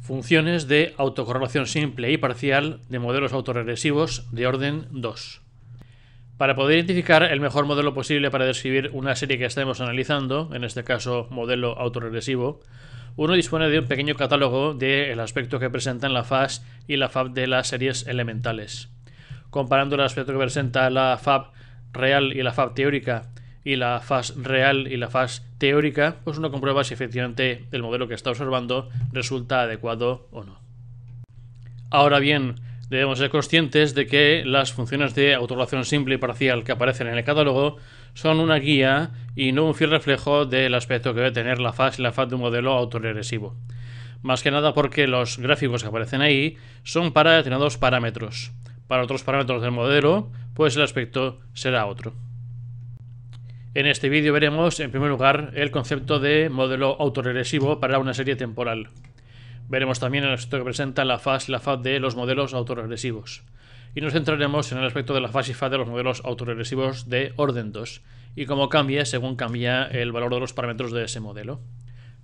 funciones de autocorrelación simple y parcial de modelos autoregresivos de orden 2. Para poder identificar el mejor modelo posible para describir una serie que estemos analizando, en este caso modelo autoregresivo, uno dispone de un pequeño catálogo del aspecto que presentan la FAS y la FAB de las series elementales. Comparando el aspecto que presenta la FAB real y la FAB teórica y la fase real y la fase teórica, pues uno comprueba si efectivamente el modelo que está observando resulta adecuado o no. Ahora bien, debemos ser conscientes de que las funciones de autorrelación simple y parcial que aparecen en el catálogo son una guía y no un fiel reflejo del aspecto que debe tener la fase y la faz de un modelo autoregresivo. Más que nada porque los gráficos que aparecen ahí son para determinados parámetros. Para otros parámetros del modelo, pues el aspecto será otro. En este vídeo veremos, en primer lugar, el concepto de modelo autoregresivo para una serie temporal. Veremos también el aspecto que presenta la fase y la FAD de los modelos autoregresivos. Y nos centraremos en el aspecto de la FAS y FAD de los modelos autoregresivos de orden 2 y cómo cambia según cambia el valor de los parámetros de ese modelo.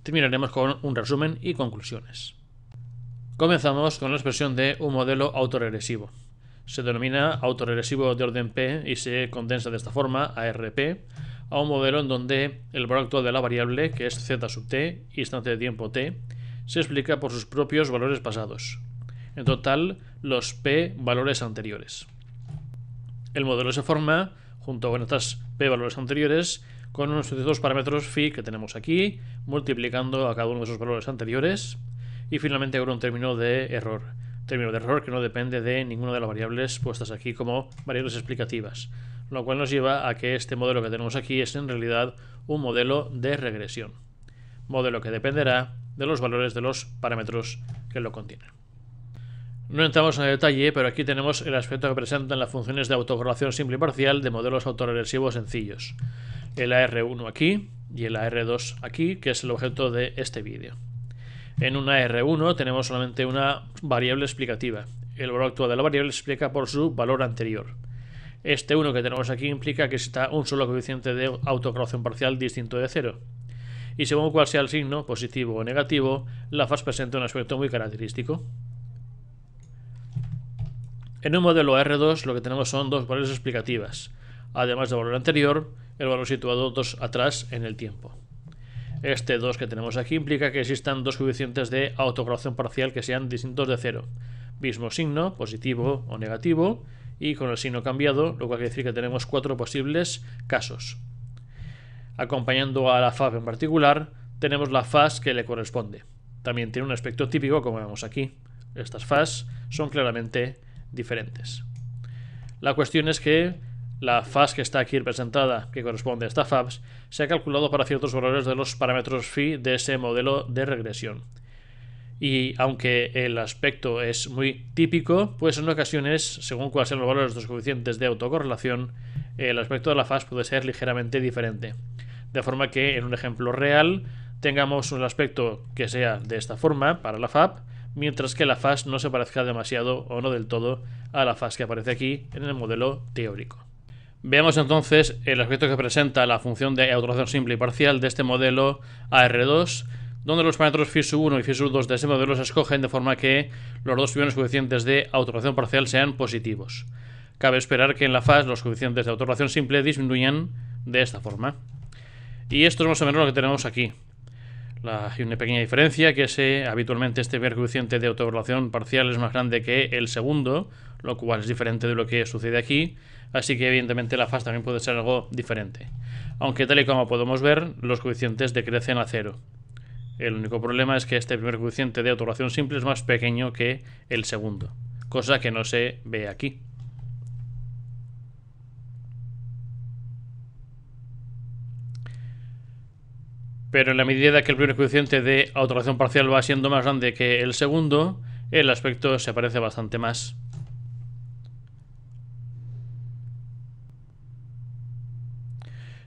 Terminaremos con un resumen y conclusiones. Comenzamos con la expresión de un modelo autoregresivo. se denomina autoregresivo de orden P y se condensa de esta forma a RP, a un modelo en donde el valor actual de la variable, que es z sub t, instante de tiempo t, se explica por sus propios valores pasados. En total, los p valores anteriores. El modelo se forma, junto con estas p valores anteriores, con nuestros dos parámetros phi que tenemos aquí, multiplicando a cada uno de esos valores anteriores, y finalmente con un término de error. Término de error que no depende de ninguna de las variables puestas aquí como variables explicativas, lo cual nos lleva a que este modelo que tenemos aquí es en realidad un modelo de regresión, modelo que dependerá de los valores de los parámetros que lo contienen. No entramos en el detalle, pero aquí tenemos el aspecto que presentan las funciones de autocorrelación simple y parcial de modelos autoregresivos sencillos. El AR1 aquí y el AR2 aquí, que es el objeto de este vídeo. En un ar 1 tenemos solamente una variable explicativa. El valor actual de la variable se explica por su valor anterior. Este 1 que tenemos aquí implica que exista un solo coeficiente de autocorrelación parcial distinto de 0. Y según cuál sea el signo, positivo o negativo, la FAS presenta un aspecto muy característico. En un modelo R2 lo que tenemos son dos valores explicativas. Además del valor anterior, el valor situado dos atrás en el tiempo. Este 2 que tenemos aquí implica que existan dos coeficientes de autocorrelación parcial que sean distintos de 0. Mismo signo, positivo o negativo, y con el signo cambiado, lo cual quiere decir que tenemos cuatro posibles casos. Acompañando a la FAB en particular, tenemos la FAS que le corresponde. También tiene un aspecto típico, como vemos aquí. Estas FAS son claramente diferentes. La cuestión es que la FAS que está aquí representada, que corresponde a esta FAS, se ha calculado para ciertos valores de los parámetros phi de ese modelo de regresión y aunque el aspecto es muy típico, pues en ocasiones, según cuáles sean los valores de los coeficientes de autocorrelación, el aspecto de la faz puede ser ligeramente diferente. De forma que en un ejemplo real tengamos un aspecto que sea de esta forma para la FAP, mientras que la faz no se parezca demasiado o no del todo a la faz que aparece aquí en el modelo teórico. Veamos entonces el aspecto que presenta la función de autocorrelación simple y parcial de este modelo AR2 donde los parámetros FISU 1 y FISU 2 de ese modelo se escogen de forma que los dos primeros coeficientes de autorrelación parcial sean positivos. Cabe esperar que en la FAS los coeficientes de autorrelación simple disminuyan de esta forma. Y esto es más o menos lo que tenemos aquí. hay una pequeña diferencia, que es, que habitualmente este primer coeficiente de autorrelación parcial es más grande que el segundo, lo cual es diferente de lo que sucede aquí, así que evidentemente la FAS también puede ser algo diferente. Aunque tal y como podemos ver, los coeficientes decrecen a cero. El único problema es que este primer coeficiente de autoración simple es más pequeño que el segundo, cosa que no se ve aquí. Pero en la medida que el primer coeficiente de autoración parcial va siendo más grande que el segundo, el aspecto se parece bastante más.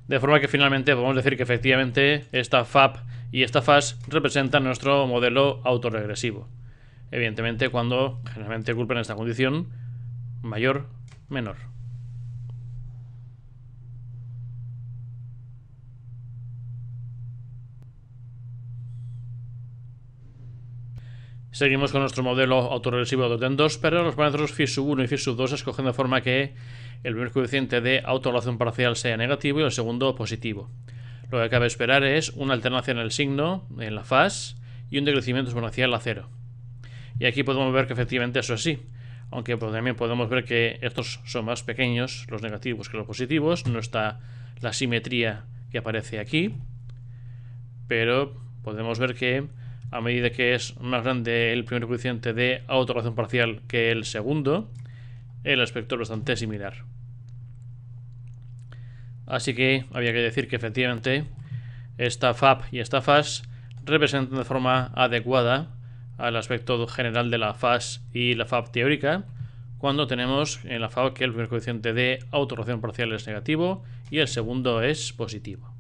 De forma que finalmente podemos decir que efectivamente esta FAP y esta fase representa nuestro modelo autorregresivo. Evidentemente, cuando generalmente culpen esta condición, mayor, menor. Seguimos con nuestro modelo autorregresivo de 2 pero los parámetros phi 1 y phi sub 2 escogen de forma que el primer coeficiente de autoevaluación parcial sea negativo y el segundo positivo. Lo que cabe esperar es una alternancia en el signo, en la faz, y un decrecimiento exponencial a cero. Y aquí podemos ver que efectivamente eso es así. Aunque pues, también podemos ver que estos son más pequeños, los negativos, que los positivos. No está la simetría que aparece aquí. Pero podemos ver que a medida que es más grande el primer coeficiente de autocorrelación parcial que el segundo, el aspecto es bastante similar. Así que había que decir que efectivamente esta FAB y esta FAS representan de forma adecuada al aspecto general de la FAS y la FAB teórica, cuando tenemos en la FAB que el primer coeficiente de autorrotación parcial es negativo y el segundo es positivo.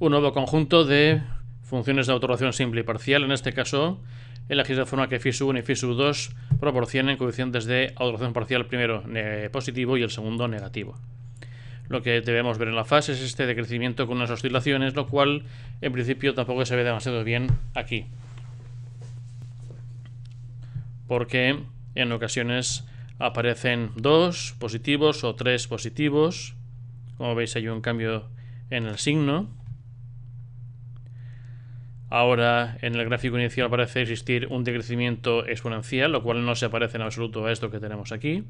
un nuevo conjunto de funciones de autoración simple y parcial, en este caso elegido de forma que FISU 1 y FISU 2 proporcionen coeficientes de autoración parcial primero positivo y el segundo negativo. Lo que debemos ver en la fase es este decrecimiento con unas oscilaciones, lo cual en principio tampoco se ve demasiado bien aquí. Porque en ocasiones aparecen dos positivos o tres positivos. Como veis hay un cambio en el signo. Ahora en el gráfico inicial parece existir un decrecimiento exponencial, lo cual no se parece en absoluto a esto que tenemos aquí.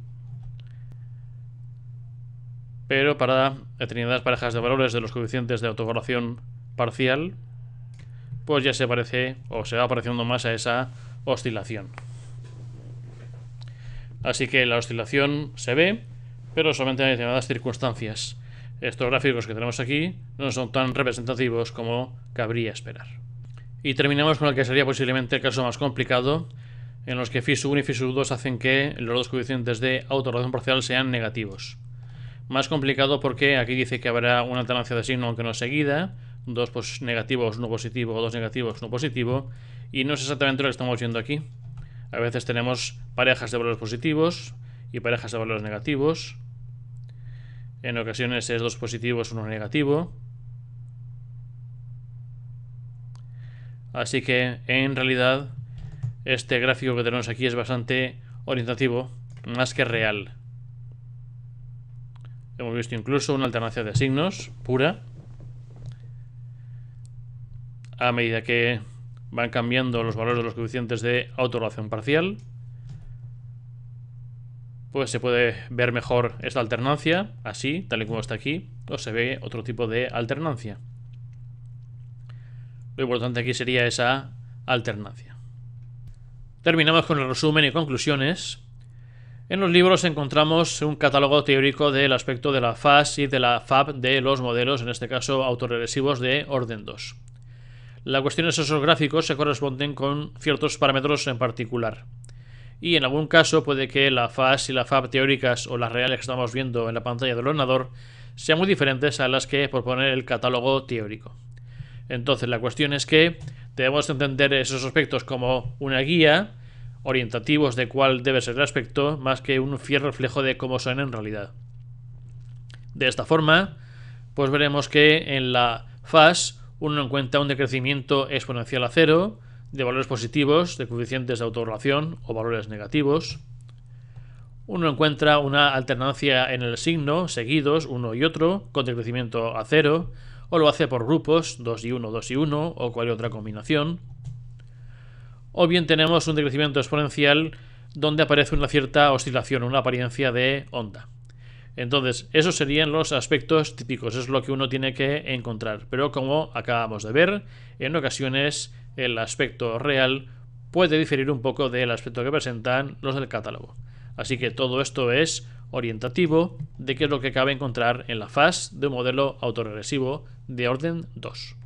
Pero para determinadas parejas de valores de los coeficientes de autocorrelación parcial, pues ya se parece o se va apareciendo más a esa oscilación. Así que la oscilación se ve, pero solamente en determinadas circunstancias. Estos gráficos que tenemos aquí no son tan representativos como cabría esperar. Y terminamos con el que sería posiblemente el caso más complicado, en los que φ 1 y φ 2 hacen que los dos coeficientes de autorregulación parcial sean negativos. Más complicado porque aquí dice que habrá una alternancia de signo aunque no seguida, dos pues, negativos, no positivo, o dos negativos, no positivo, y no es exactamente lo que estamos viendo aquí. A veces tenemos parejas de valores positivos y parejas de valores negativos. En ocasiones es dos positivos, uno negativo. Así que en realidad este gráfico que tenemos aquí es bastante orientativo, más que real. Hemos visto incluso una alternancia de signos pura. A medida que van cambiando los valores de los coeficientes de autorrelación parcial, pues se puede ver mejor esta alternancia, así, tal y como está aquí, o se ve otro tipo de alternancia. Lo importante aquí sería esa alternancia. Terminamos con el resumen y conclusiones. En los libros encontramos un catálogo teórico del aspecto de la FAS y de la FAB de los modelos, en este caso autoregresivos de orden 2. La cuestión es esos gráficos se corresponden con ciertos parámetros en particular. Y en algún caso puede que la FAS y la FAB teóricas o las reales que estamos viendo en la pantalla del ordenador sean muy diferentes a las que propone el catálogo teórico. Entonces, la cuestión es que debemos entender esos aspectos como una guía, orientativos de cuál debe ser el aspecto, más que un fiel reflejo de cómo son en realidad. De esta forma, pues veremos que en la FAS uno encuentra un decrecimiento exponencial a cero de valores positivos, de coeficientes de autorrelación o valores negativos. Uno encuentra una alternancia en el signo, seguidos uno y otro, con decrecimiento a cero, o lo hace por grupos, 2 y 1, 2 y 1, o cualquier otra combinación. O bien tenemos un decrecimiento exponencial donde aparece una cierta oscilación, una apariencia de onda. Entonces, esos serían los aspectos típicos, es lo que uno tiene que encontrar. Pero como acabamos de ver, en ocasiones el aspecto real puede diferir un poco del aspecto que presentan los del catálogo. Así que todo esto es orientativo de qué es lo que cabe encontrar en la fase de un modelo autoregresivo de orden 2.